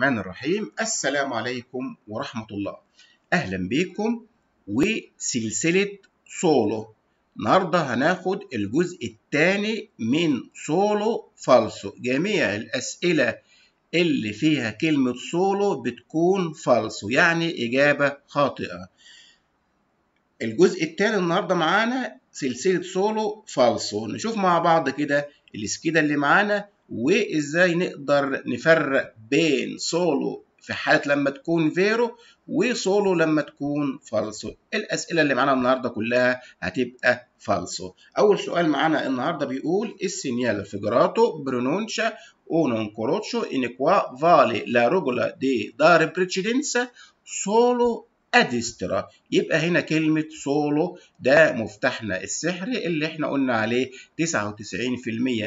الرحمن الرحيم السلام عليكم ورحمة الله أهلا بيكم وسلسلة سولو النهاردة هناخد الجزء الثاني من سولو فالسو جميع الأسئلة اللي فيها كلمة سولو بتكون فالسو يعني إجابة خاطئة الجزء الثاني النهاردة معانا سلسلة سولو فالسو نشوف مع بعض كده السكيدة اللي معانا وازاي نقدر نفرق بين سولو في حالة لما تكون فيرو وسولو لما تكون فالسو الأسئلة اللي معانا النهاردة كلها هتبقى فالسو أول سؤال معانا النهاردة بيقول السينيال فيجراتو برونونشا اونون كروتشو in فالي لا la دي دار dare precedenza اديسترا يبقى هنا كلمة سولو ده مفتاحنا السحر اللي احنا قلنا عليه 99%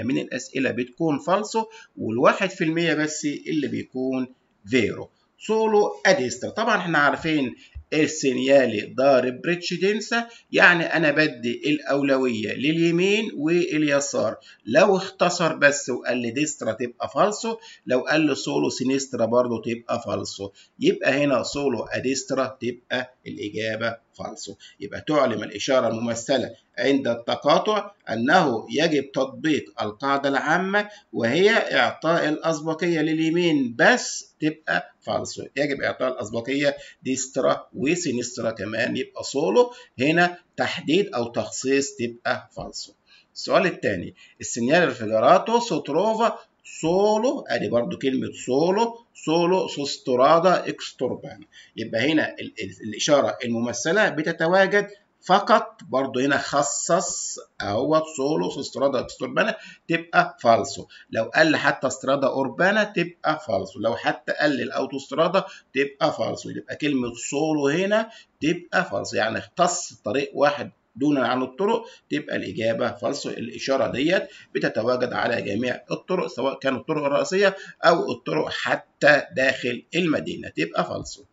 من الأسئلة بتكون فالسو والواحد في المية بس اللي بيكون فيرو سولو اديسترا طبعا احنا عارفين السينيالي ضارب بريتشيدنسا يعني أنا بدي الأولوية لليمين واليسار لو اختصر بس وقال لي ديسترا تبقى فالسو لو قال لي سولو سينيسترا برضه تبقى فالسو يبقى هنا سولو أديسترا تبقى الإجابة فالسو يبقى تعلم الإشارة الممثلة عند التقاطع أنه يجب تطبيق القاعدة العامة وهي إعطاء الأسبقية لليمين بس تبقى فالسو يجب إعطاء الأسبقية ديسترا وسينسترا كمان يبقى سولو هنا تحديد أو تخصيص تبقى فالسو السؤال الثاني السينيال الفيجاراتو سوتروفا سولو ادي برضو كلمه سولو سولو سوسترادا اكستوربان يبقى هنا الاشاره الممثله بتتواجد فقط برضو هنا خصص اهو سولو استرادا اكستوربانا تبقى فالسو لو قال حتى استرادا اوربانا تبقى فالسو لو حتى قال الاوتوسترادا استرادا تبقى فالسو يبقى كلمه سولو هنا تبقى فالسو يعني اختص طريق واحد دون عن الطرق تبقى الإجابة فالص الإشارة ديت بتتواجد على جميع الطرق سواء كانت الطرق الرئيسية أو الطرق حتى داخل المدينة تبقى فالص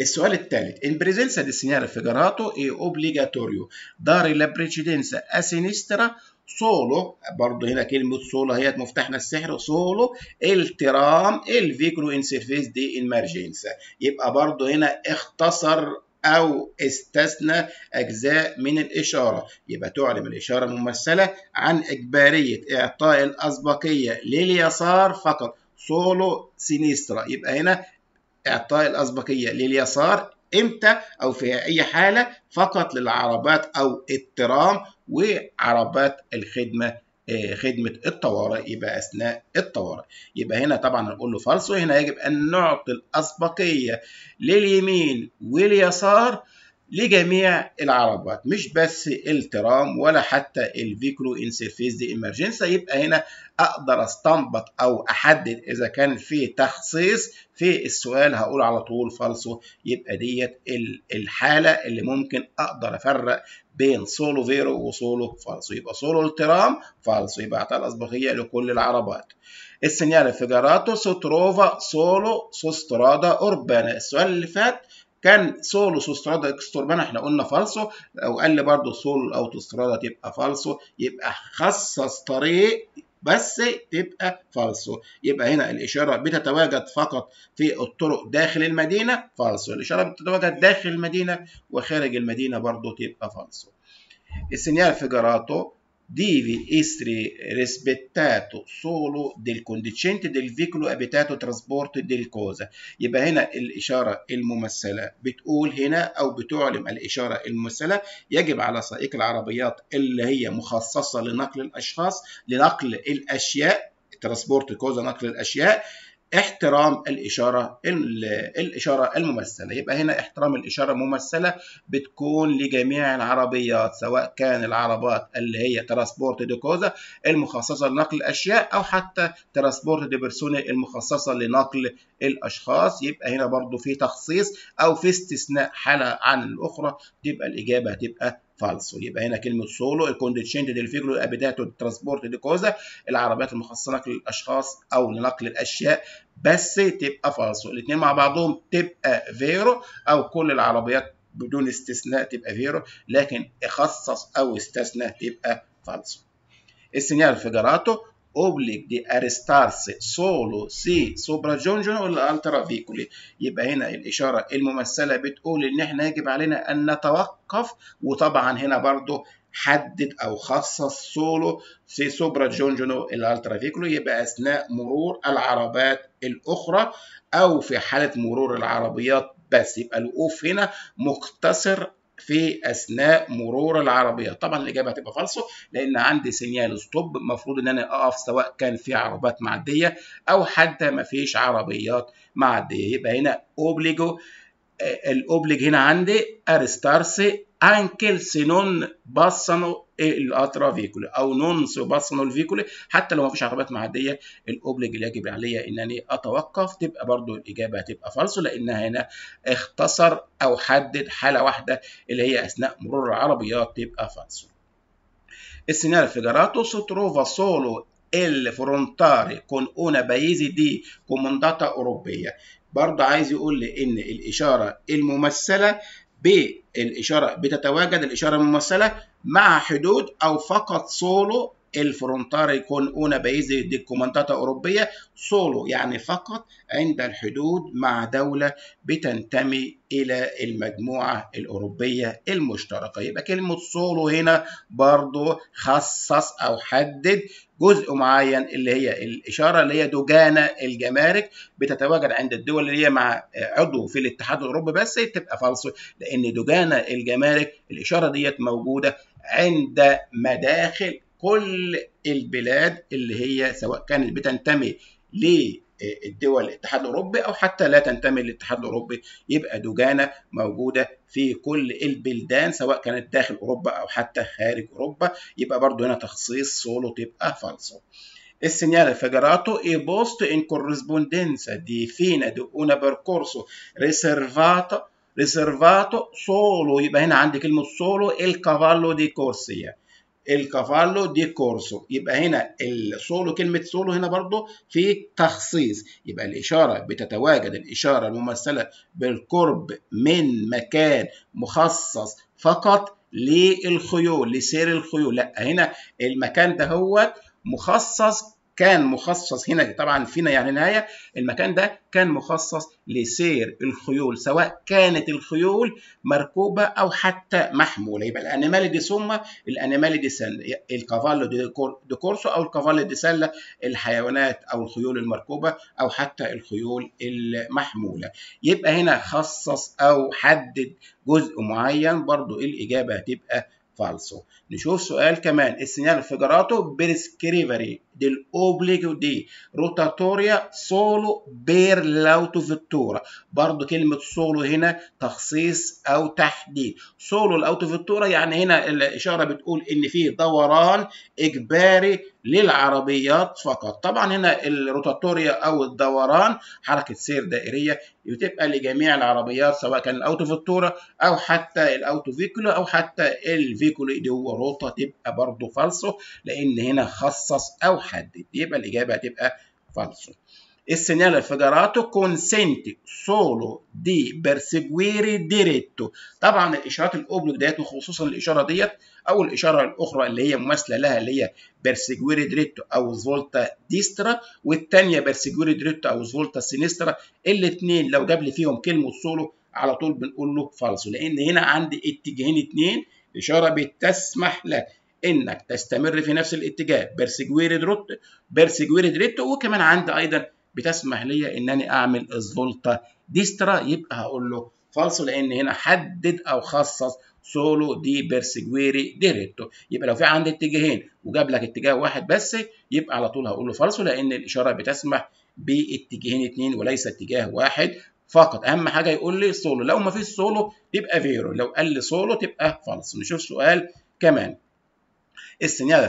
السؤال الثالث ان بريزنسا دي segnale فيجراتو اي اوبليجاتوريو دار لا precedenza a sinistra برضه هنا كلمة سولو هي مفتاحنا السحر سولو الترام الفيكرو ان سيرفيس دي ان يبقى برضه هنا اختصر أو استثنى أجزاء من الإشارة يبقى تعلم الإشارة الممثلة عن إجبارية إعطاء الأسبقية لليسار فقط سولو سينيسترا يبقى هنا إعطاء الأسبقية لليسار إمتى أو في أي حالة فقط للعربات أو الترام وعربات الخدمة آه، خدمه الطوارئ يبقى اثناء الطوارئ يبقى هنا طبعا نقول له فالس وهنا يجب ان نعطي الاسبقيه لليمين واليسار لجميع العربات مش بس الترام ولا حتى الفيكرو ان سيرفيس دي امرجنسا يبقى هنا اقدر استنبط او احدد اذا كان في تخصيص في السؤال هقول على طول فالصو يبقى ديت الحاله اللي ممكن اقدر افرق بين سولو فيرو وسولو فالصو يبقى سولو الترام فالصو يبقى اعطى الاسبقيه لكل العربات السينيال فيجاراتو سوتروفا سولو سوسترادا اوربانا السؤال اللي فات كان سولو سوسترادا اكستوربانا احنا قلنا فالسو او قال لي برضه سولو او تبقى فالسو يبقى خصص طريق بس تبقى فالسو يبقى هنا الإشارة بتتواجد فقط في الطرق داخل المدينة فالسو الإشارة بتتواجد داخل المدينة وخارج المدينة برضو تبقى فالسو السينيال فيجراتو deve essere rispettato solo del conducente del veicolo abitato trasporto e del cosa يبقى هنا الإشارة الممثلة بتقول هنا أو بتعلم الإشارة الممثلة يجب على سائق العربيات اللي هي مخصصة لنقل الأشخاص لنقل الأشياء ترانسبورت كوزا نقل الأشياء احترام الإشارة الإشارة الممثلة يبقى هنا احترام الإشارة الممثلة بتكون لجميع العربيات سواء كان العربات اللي هي ترانسبورت دي كوزا المخصصة لنقل الأشياء أو حتى ترانسبورت دي بيرسوني المخصصة لنقل الأشخاص يبقى هنا برضو في تخصيص أو في استثناء حالة عن الأخرى تبقى الإجابة هتبقى فالسو يبقى هنا كلمه سولو الكونديشنت ديل فيجرو ابيداتو ترانسبورت دي كوزا العربيات المخصصه للاشخاص او لنقل الاشياء بس تبقى فالسو الاثنين مع بعضهم تبقى فيرو او كل العربيات بدون استثناء تبقى فيرو لكن اخصص او استثناء تبقى فالسو السينيال فيجراتو اوبليك دي ارستارس سولو سي سوبرجونجون والالترا فيكولي يبقى هنا الاشاره الممثله بتقول ان احنا يجب علينا ان نتوقف وطبعا هنا برضو حدد او خصص سولو سي سوبرا جونجونو الالترا فيكولي يبقى اثناء مرور العربات الاخرى او في حاله مرور العربيات بس يبقى الوقوف هنا مقتصر في اثناء مرور العربيه طبعا الاجابه هتبقى فالصو لان عندي سينيال ستوب المفروض ان انا اقف سواء كان في عربات معديه او حتى ما فيش عربيات معديه يبقى هنا اوبليجو آه، الاوبليج هنا عندي ارستارسي anche se non passano فيكولي او نون سوباسنو الفيكولي حتى لو ما فيش عربات معديه الاوبليج اللي يجب عليا ان انا اتوقف تبقى برضو الاجابه هتبقى فالصو لانها هنا اختصر او حدد حاله واحده اللي هي اثناء مرور العربيات تبقى فالصو السيناريو فيجراتو سو تروفا سولو ال فرونتاري كون اونا بايزي دي كومنداتا اوروبيه برضه عايز يقول لي ان الاشاره الممثله بالاشاره بتتواجد الاشاره الممثله مع حدود او فقط سولو الفرونتاري كون اون بايزي دي كومنتاتا اوروبيه سولو يعني فقط عند الحدود مع دوله بتنتمي الى المجموعه الاوروبيه المشتركه يبقى كلمه سولو هنا برضو خصص او حدد جزء معين اللي هي الإشارة اللي هي دجانة الجمارك بتتواجد عند الدول اللي هي مع عضو في الاتحاد الأوروبي بس تبقى فالص لأن دجانة الجمارك الإشارة ديت موجودة عند مداخل كل البلاد اللي هي سواء كانت بتنتمي ل الدول الاتحاد الاوروبي او حتى لا تنتمي للاتحاد الاوروبي يبقى دوجانا موجوده في كل البلدان سواء كانت داخل اوروبا او حتى خارج اوروبا يبقى برضو هنا تخصيص سولو تبقى فالسو السينيال federato اي بوست ان كورسبوندنسا دي فينا دو اون بيركورسو ريزرفاتو ريزرفاتو سولو يبقى هنا عندي كلمه سولو الكافالو دي كورسيا الكافالو دي كورسو يبقى هنا السولو كلمه سولو هنا برضو في تخصيص يبقى الاشاره بتتواجد الاشاره الممثله بالقرب من مكان مخصص فقط للخيول لسير الخيول لا هنا المكان ده هو مخصص كان مخصص هنا طبعا فينا يعني نهاية المكان ده كان مخصص لسير الخيول سواء كانت الخيول مركوبة أو حتى محمولة يبقى الأنمال دي سومة الأنمال دي سلة الكافالو دي كورسو أو الكافالو دي سلة الحيوانات أو الخيول المركوبة أو حتى الخيول المحمولة يبقى هنا خصص أو حدد جزء معين برضو الإجابة هتبقى فالسو نشوف سؤال كمان السينيال فيجراتو بريسكريفري dell'obbligo di rotatoria solo per فيتورا برضو كلمة سولو هنا تخصيص أو تحديد solo الأوتوفيتورا يعني هنا الإشارة بتقول إن في دوران إجباري للعربيات فقط طبعا هنا الروتاتوريا أو الدوران حركة سير دائرية بتبقى لجميع العربيات سواء كان الأوتوفيتورا أو حتى فيكولو أو حتى الفيكولو دي هو روتا تبقى برضو فالصو لأن هنا خصص أو محدد يبقى الإجابة هتبقى فالسو السينيال فيجراتو كونسنتي سولو دي بيرسيجويري ديريتو طبعا الاشارات الاوبليك ديت وخصوصا الاشاره ديت او الاشاره الاخرى اللي هي مماثله لها اللي هي بيرسيجويري دريتو او فولتا ديسترا والثانيه بيرسيجويري دريتو او فولتا سينسترا الاثنين لو جاب لي فيهم كلمه سولو على طول بنقول له فالسو لان هنا عندي اتجاهين اثنين اشاره بتسمح لك انك تستمر في نفس الاتجاه بيرسيجويرد روت بيرسيجويرد ريت وكمان عندي ايضا بتسمح لي ان انا اعمل الزولتا ديسترا يبقى هقول له فالص لان هنا حدد او خصص سولو دي بيرسيجويري ديريتو يبقى لو في عندي اتجاهين وجاب لك اتجاه واحد بس يبقى على طول هقول له فالص لان الاشاره بتسمح باتجاهين اثنين وليس اتجاه واحد فقط اهم حاجه يقول لي سولو لو ما فيش سولو يبقى فيرو لو قال لي سولو تبقى فالص نشوف سؤال كمان Segnala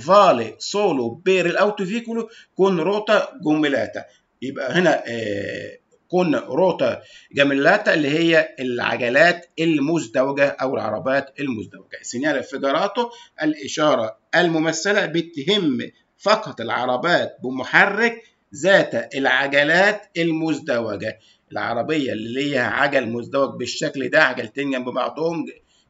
فالي سولو solo الاوتو فيكولو كون ruota gommellata يبقى هنا آه، كون روتا جاميلاتا اللي هي العجلات المزدوجة أو العربات المزدوجة سينيال فيجاراتو الإشارة الممثلة بتهم فقط العربات بمحرك ذات العجلات المزدوجة العربية اللي ليها عجل مزدوج بالشكل ده عجلتين جنب بعضهم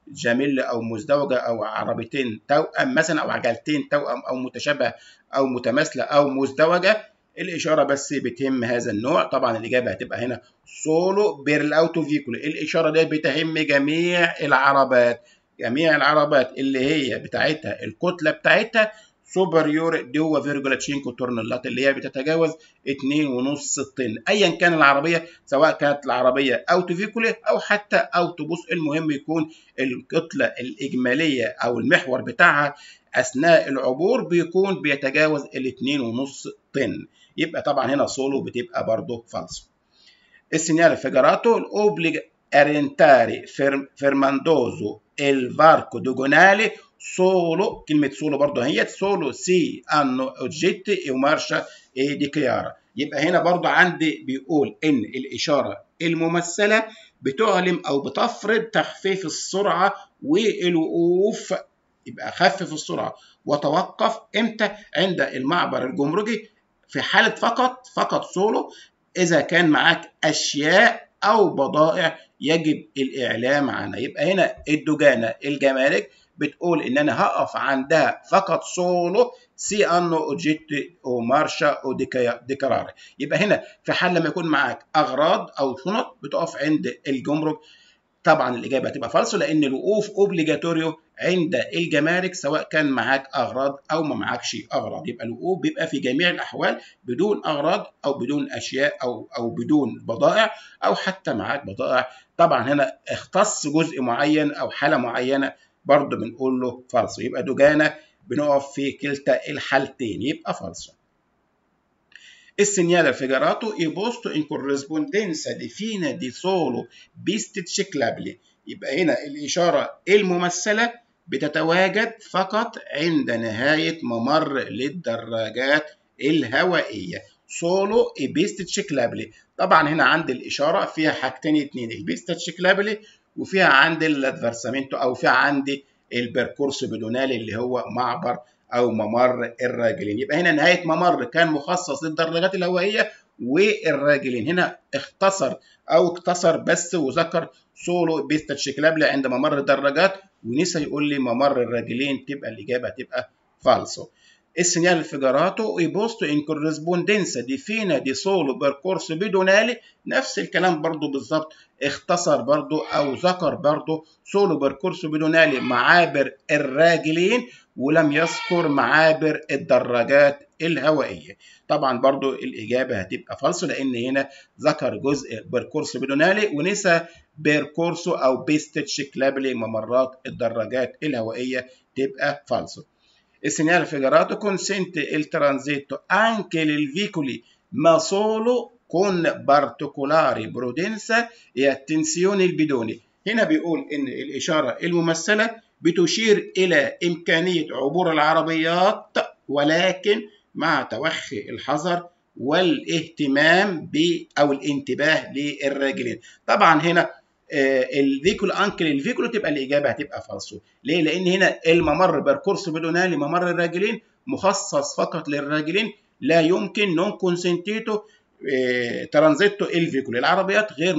جميل أو مزدوجة أو عربيتين توأم مثلا أو عجلتين توأم أو متشابهة أو متماثلة أو مزدوجة الإشارة بس بتهم هذا النوع طبعا الإجابة هتبقى هنا سولو بيرل اوتو فيكول الإشارة دي بتهم جميع العربات جميع العربات اللي هي بتاعتها الكتلة بتاعتها سوبريور دو فيرجولا تشينكو تورنلات اللي هي بتتجاوز 2.5 طن ايا كان العربيه سواء كانت العربيه اوتو تفيكولي او حتى اوتوبوس المهم يكون الكتله الاجماليه او المحور بتاعها اثناء العبور بيكون بيتجاوز ال 2.5 طن يبقى طبعا هنا سولو بتبقى برضه فالس السينيال فيجراتو الاوبليج ارينتاري فيرماندوزو الفاركو دوجونالي سولو كلمه سولو برضه اهيت سولو سي ان اوبجيكت ومارشا كيارا يبقى هنا برضه عندي بيقول ان الاشاره الممثله بتعلم او بتفرض تخفيف السرعه والوقوف يبقى خفف السرعه وتوقف امتى عند المعبر الجمركي في حاله فقط فقط سولو اذا كان معاك اشياء او بضائع يجب الاعلام عنها يبقى هنا الدجانه الجمارك بتقول ان انا هقف عندها فقط سولو سي انو اوجيت او مارشا او ديكراري يبقى هنا في حال لما يكون معاك اغراض او شنط بتقف عند الجمرك طبعا الاجابه هتبقى فالس لان الوقوف اوبليجاتوريو عند الجمارك سواء كان معاك اغراض او ما معاكش اغراض يبقى الوقوف بيبقى في جميع الاحوال بدون اغراض او بدون اشياء او او بدون بضائع او حتى معاك بضائع طبعا هنا اختص جزء معين او حاله معينه برضه بنقول له فالص يبقى دجانة بنقف في كلتا الحالتين يبقى فالص السينيال فيجراتو اي بوستو ان كورسبوندنسا دي فينا دي سولو بيستتشيكلابلي يبقى هنا الإشارة الممثلة بتتواجد فقط عند نهاية ممر للدراجات الهوائية سولو بيستتشيكلابلي طبعا هنا عندي الإشارة فيها حاجتين اتنين البيستتشيكلابلي وفيها عندي الادفرسامينتو او فيها عندي البركورس بدونال اللي هو معبر او ممر الراجلين يبقى هنا نهايه ممر كان مخصص للدراجات الهوائيه والراجلين هنا اختصر او اقتصر بس وذكر سولو بيستا تشيكلابلا عند ممر الدراجات ونسى يقول لي ممر الراجلين تبقى الاجابه تبقى فالسو segnale figurato è ان كورسبوندنسا دي فينا دي سولو بيركورس بيدونالي نفس الكلام برضو بالظبط اختصر برضو او ذكر برضو سولو بيركورس بدونالي معابر الراجلين ولم يذكر معابر الدراجات الهوائيه طبعا برضو الاجابه هتبقى فالص لان هنا ذكر جزء بيركورس بدونالي ونسى بيركورسو او بيستيتش كلابلي ممرات الدراجات الهوائيه تبقى فالصو il segnale figurato consente il transetto anche nei veicoli, ma solo con particolare prudenza e attenzione البدوني هنا بيقول إن الإشارة الممثلة بتشير إلى إمكانية عبور العربيات ولكن مع توخي الحذر والاهتمام أو الانتباه للراجلين طبعا هنا الفيكول انكل الفيكول تبقى الاجابه هتبقى فالسو ليه لان هنا الممر باركورس بيدونالي ممر الراجلين مخصص فقط للراجلين لا يمكن نون كونسنتيتو آه، ترانزيتو الفيكول العربيات غير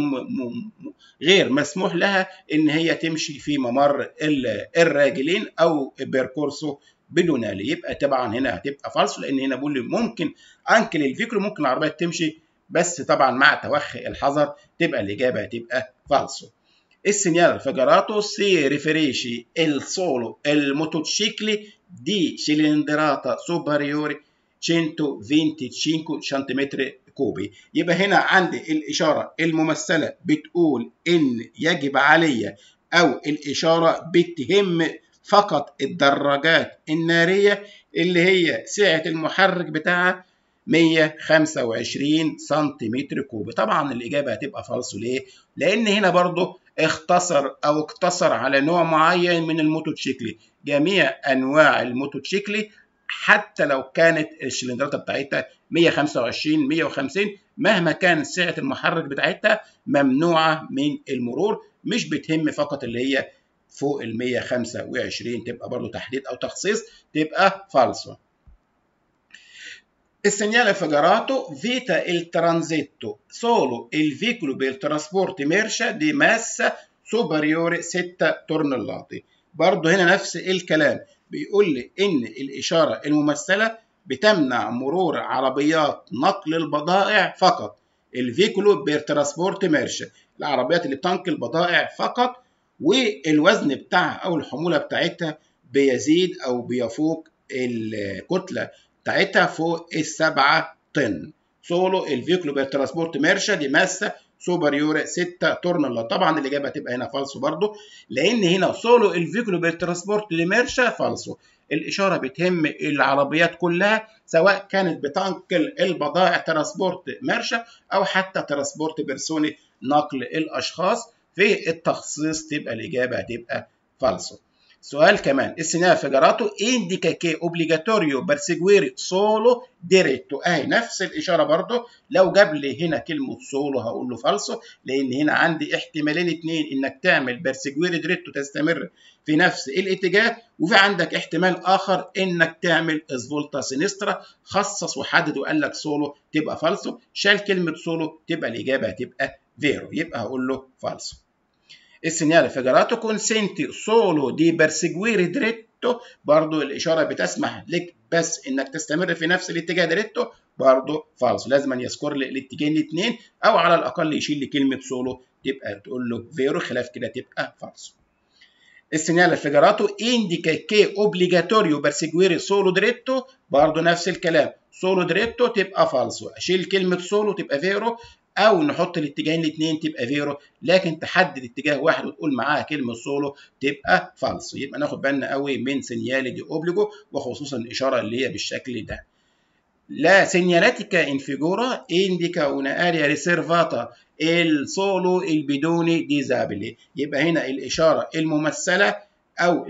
غير مسموح لها ان هي تمشي في ممر الراجلين او بيركورسو بدونالي يبقى طبعا هنا هتبقى فالسو لان هنا بقول ممكن انكل الفيكول ممكن العربيات تمشي بس طبعا مع توخي الحذر تبقى الإجابة هتبقى فالسو السينيال الفجراتو سي ريفريشي السولو الموتوتشيكلي دي سيلندراتا سوبريوري 125 سنتيمتر كوبي يبقى هنا عندي الإشارة الممثلة بتقول إن يجب عليا أو الإشارة بتهم فقط الدراجات النارية اللي هي سعة المحرك بتاعها 125 سنتيمتر كوب طبعا الإجابة هتبقى فالص ليه؟ لأن هنا برضه اختصر أو اقتصر على نوع معين من الموتوتشيكلي جميع أنواع الموتوتشيكلي حتى لو كانت الشلندرات بتاعتها 125 150 مهما كان سعه المحرك بتاعتها ممنوعه من المرور مش بتهم فقط اللي هي فوق ال 125 تبقى برضو تحديد او تخصيص تبقى فالصه Il segnale fagarato vita il transetto solo il veicolo per trasporto merce di massa superiore 6 tonnellate. برضه هنا نفس الكلام بيقول لي إن الإشارة الممثلة بتمنع مرور عربيات نقل البضائع فقط الفيكولو بير ترانسبورت مارشا العربيات اللي بتنقل بضائع فقط والوزن بتاعها أو الحمولة بتاعتها بيزيد أو بيفوق الكتلة بتاعتها فوق السبعة طن سولو الفيكلو بالترانسبورت ميرشا دي ماسة سوبريور 6 تورنلا طبعا الاجابه هتبقى هنا فالص برضو لان هنا سولو الفيكلو بالترانسبورت لمرشا فالسو الاشاره بتهم العربيات كلها سواء كانت بتنقل البضائع ترانسبورت مرشا او حتى ترانسبورت بيرسوني نقل الاشخاص في التخصيص تبقى الاجابه هتبقى فالصو سؤال كمان السينافجراتو انديكا كي اوبليجاتوريو برسيجويري سولو ديريتو اهي نفس الاشاره برضو لو جاب لي هنا كلمه سولو هقول له فالسو لان هنا عندي احتمالين اتنين انك تعمل برسيجويري ديريتو تستمر في نفس الاتجاه وفي عندك احتمال اخر انك تعمل اسفولتا سينسترا خصص وحدد وقال لك سولو تبقى فالسو شال كلمه سولو تبقى الاجابه هتبقى فيرو يبقى هقول له فالسو segnale فيجراتو كونسنتي سولو دي perseguire دريتو برضو الإشارة بتسمح لك بس إنك تستمر في نفس الاتجاه دريتو برضو فالس لازم أن يذكر لي الاتجاهين الاثنين أو على الأقل يشيل لي كلمة سولو تبقى تقول له فيرو خلاف كده تبقى فالص السينيال فيجراتو إنديكا كي أوبليجاتوريو برسجوير سولو دريتو برضو نفس الكلام سولو دريتو تبقى فالسو أشيل كلمة سولو تبقى فيرو او نحط الاتجاهين الاثنين تبقى زيرو لكن تحدد اتجاه واحد وتقول معاها كلمه سولو تبقى فالس يبقى ناخد بالنا قوي من سينيال دي اوبليجو وخصوصا الاشاره اللي هي بالشكل ده لا سينيالاتيكا انفيجورا انديكا اون اريا ريسيرفاتا السولو البدوني ديزابلي يبقى هنا الاشاره الممثله او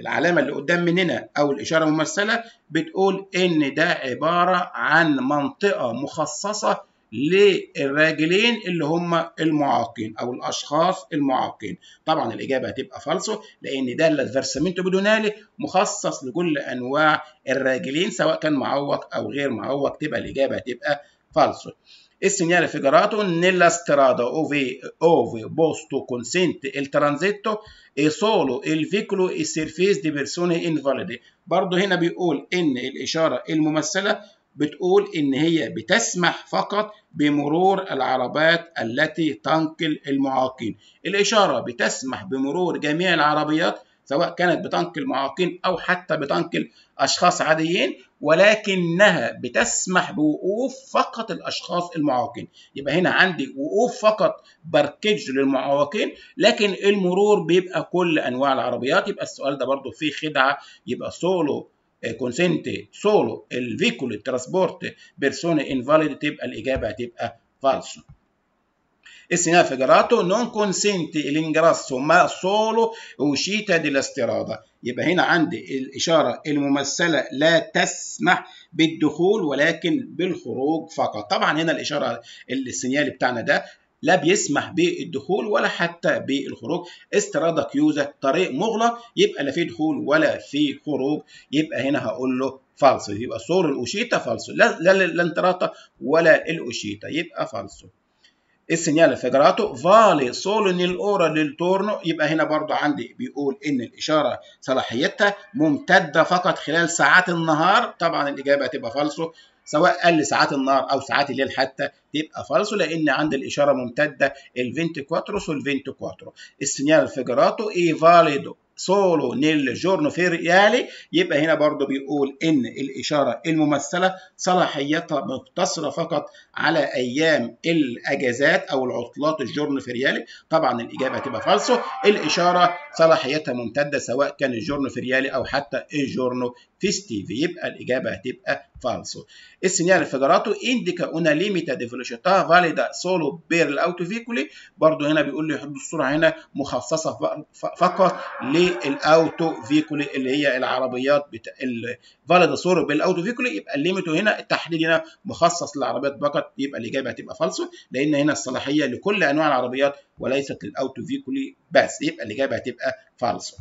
العلامه اللي قدام مننا او الاشاره الممثله بتقول ان ده عباره عن منطقه مخصصه للراجلين اللي هم المعاقين او الاشخاص المعاقين طبعا الاجابه هتبقى فالسو لان ده الفيرسامنتو بدونالي مخصص لكل انواع الراجلين سواء كان معوق او غير معوق تبقى الاجابه هتبقى فالسو السينيال فيجراتو نيلا strada ove, ove posto consente بوستو كونسنت الترانزيتو اي سولو veicolo السيرفيس دي بيرسوني انفاليدي برضه هنا بيقول ان الاشاره الممثله بتقول إن هي بتسمح فقط بمرور العربات التي تنقل المعاقين الإشارة بتسمح بمرور جميع العربيات سواء كانت بتنقل معاقين أو حتى بتنقل أشخاص عاديين ولكنها بتسمح بوقوف فقط الأشخاص المعاقين يبقى هنا عندي وقوف فقط بركج للمعاقين لكن المرور بيبقى كل أنواع العربيات يبقى السؤال ده برضو فيه خدعة يبقى سولو آه consente solo il veicolo trasporte persone invalide تبقى الإجابة هتبقى falso e segnale garato non consente l'ingresso ma solo uscita dell'strada يبقى هنا عندي الإشارة الممثلة لا تسمح بالدخول ولكن بالخروج فقط طبعا هنا الإشارة السينيال بتاعنا ده لا بيسمح بالدخول ولا حتى بالخروج استرادة كيوزا طريق مغلق يبقى لا في دخول ولا في خروج يبقى هنا هقول له فالسو يبقى صور الاوشيتا فالسو لا لا الانتراتا ولا الاوشيتا يبقى فالسو السينيال فيجراتو فالي سول ان اورا للتورنو يبقى هنا برضو عندي بيقول ان الاشاره صلاحيتها ممتده فقط خلال ساعات النهار طبعا الاجابه هتبقى فالسو سواء قال ساعات النهار او ساعات الليل حتى تبقى فالسو لان عند الاشاره ممتده الفينتي كواترو سول فينتي كواترو السينيال فيجراتو اي فاليدو سولو نيل جورنو ريالي يبقى هنا برضو بيقول ان الاشاره الممثله صلاحيتها مقتصره فقط على ايام الاجازات او العطلات الجورنو ريالي طبعا الاجابه هتبقى فالسو الاشاره صلاحيتها ممتده سواء كان الجورنو ريالي او حتى الجورنو تيستي فيبقى الاجابه هتبقى فالسو السينيال انفجاراته انديكا اون ليميتا ديفلوشيتا فاليدا سولو بير الاوتو فيكولي برضو هنا بيقول لي حدود الصوره هنا مخصصه فقط للاوتو فيكولي اللي هي العربيات بتا... فاليدا سولو بير فيكولي يبقى الليميتو هنا التحديد هنا مخصص للعربيات فقط يبقى الاجابه هتبقى فالسو لان هنا الصلاحيه لكل انواع العربيات وليست للاوتو فيكولي بس يبقى الاجابه هتبقى فالسو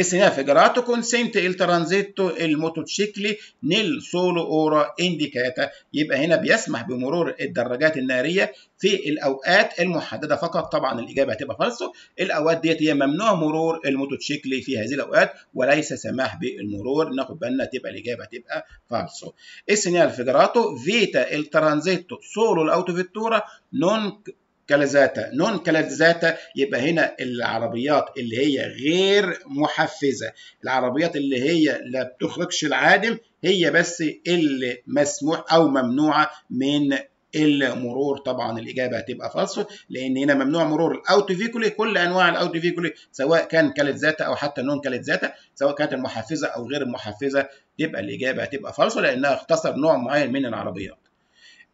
assegnato consente il الترانزيتو الموتوتشيكلي نيل سولو اورا انديكاتا يبقى هنا بيسمح بمرور الدراجات الناريه في الاوقات المحدده فقط طبعا الاجابه هتبقى فالسو الاوقات ديت هي ممنوع مرور الموتوتشيكلي في هذه الاوقات وليس سماح بالمرور ناخد بالنا تبقى الاجابه هتبقى فالسو السينيال فيجراتو فيتا الترانزيتو سولو الاوتو فيتورا نون كالزاتا نون كالزاتا يبقى هنا العربيات اللي هي غير محفزة العربيات اللي هي لا بتخرجش العادم هي بس اللي مسموح أو ممنوعة من المرور طبعا الاجابه هتبقى فالص لان هنا ممنوع مرور الاوتو فيكولي كل انواع الاوتو فيكولي سواء كان كالزاتا ذاتا او حتى نون كالزاتا ذاتا سواء كانت المحفزه او غير المحفزه تبقى الاجابه هتبقى فالص لانها اختصر نوع معين من العربيات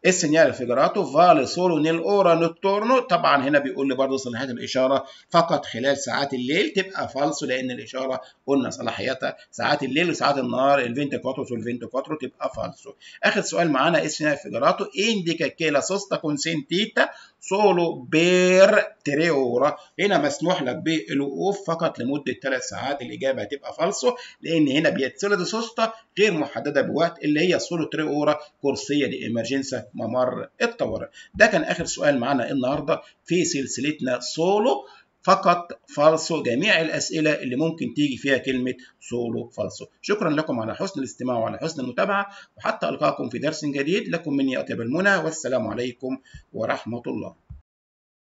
إيه السينيال فيجراتو فالي سولو نيل اورا نوتورنو طبعا هنا بيقول لي برضه صلاحيات الاشاره فقط خلال ساعات الليل تبقى فالسو لان الاشاره قلنا صلاحياتها ساعات الليل وساعات النهار الفينت 24 والفينت 24 تبقى فالسو اخر سؤال معانا إيه السينيال فيجراتو انديكا كيلا سوستا كونسنتيتا سولو بير تريورا هنا مسموح لك بالوقوف فقط لمده 3 ساعات الاجابه هتبقى فالسو لان هنا بيتسلد سوستا غير محدده بوقت اللي هي سولو تريورا كورسيه دي امرجنسا ممر الطوارئ ده كان اخر سؤال معانا النهارده في سلسلتنا سولو فقط فالسو جميع الأسئلة اللي ممكن تيجي فيها كلمة سولو فالسو شكرا لكم على حسن الاستماع وعلى حسن المتابعة وحتى ألقاكم في درس جديد لكم مني أطيب المنى والسلام عليكم ورحمة الله